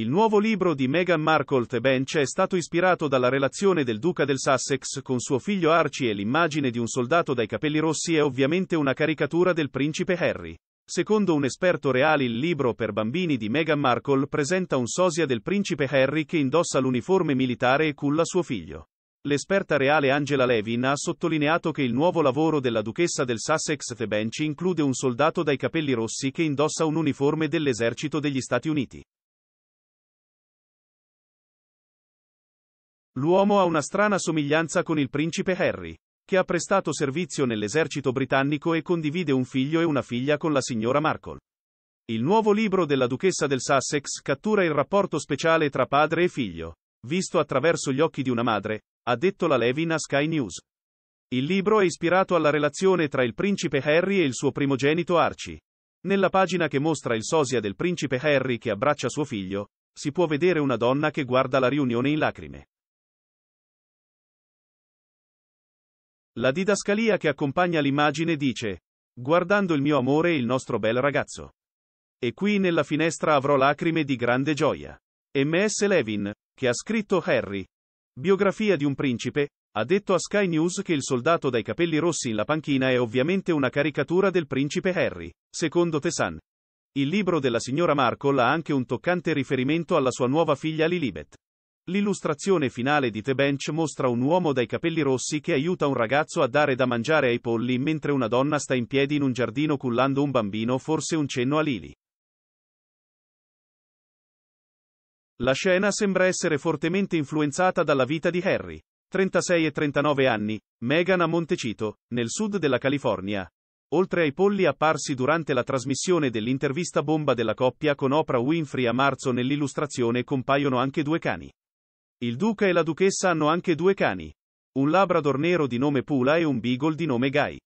Il nuovo libro di Meghan Markle The Bench è stato ispirato dalla relazione del duca del Sussex con suo figlio Archie e l'immagine di un soldato dai capelli rossi è ovviamente una caricatura del principe Harry. Secondo un esperto reale il libro per bambini di Meghan Markle presenta un sosia del principe Harry che indossa l'uniforme militare e culla suo figlio. L'esperta reale Angela Levin ha sottolineato che il nuovo lavoro della duchessa del Sussex The Bench include un soldato dai capelli rossi che indossa un uniforme dell'esercito degli Stati Uniti. L'uomo ha una strana somiglianza con il principe Harry, che ha prestato servizio nell'esercito britannico e condivide un figlio e una figlia con la signora Markle. Il nuovo libro della duchessa del Sussex cattura il rapporto speciale tra padre e figlio, visto attraverso gli occhi di una madre, ha detto la Levin a Sky News. Il libro è ispirato alla relazione tra il principe Harry e il suo primogenito Archie. Nella pagina che mostra il sosia del principe Harry che abbraccia suo figlio, si può vedere una donna che guarda la riunione in lacrime. La didascalia che accompagna l'immagine dice, guardando il mio amore e il nostro bel ragazzo. E qui nella finestra avrò lacrime di grande gioia. M.S. Levin, che ha scritto Harry, biografia di un principe, ha detto a Sky News che il soldato dai capelli rossi in la panchina è ovviamente una caricatura del principe Harry, secondo Tessan. Il libro della signora Markle ha anche un toccante riferimento alla sua nuova figlia Lilibet. L'illustrazione finale di The Bench mostra un uomo dai capelli rossi che aiuta un ragazzo a dare da mangiare ai polli mentre una donna sta in piedi in un giardino cullando un bambino, forse un cenno a Lily. La scena sembra essere fortemente influenzata dalla vita di Harry. 36 e 39 anni, Meghan a Montecito, nel sud della California. Oltre ai polli apparsi durante la trasmissione dell'intervista bomba della coppia con Oprah Winfrey a marzo nell'illustrazione compaiono anche due cani. Il duca e la duchessa hanno anche due cani. Un labrador nero di nome Pula e un beagle di nome Guy.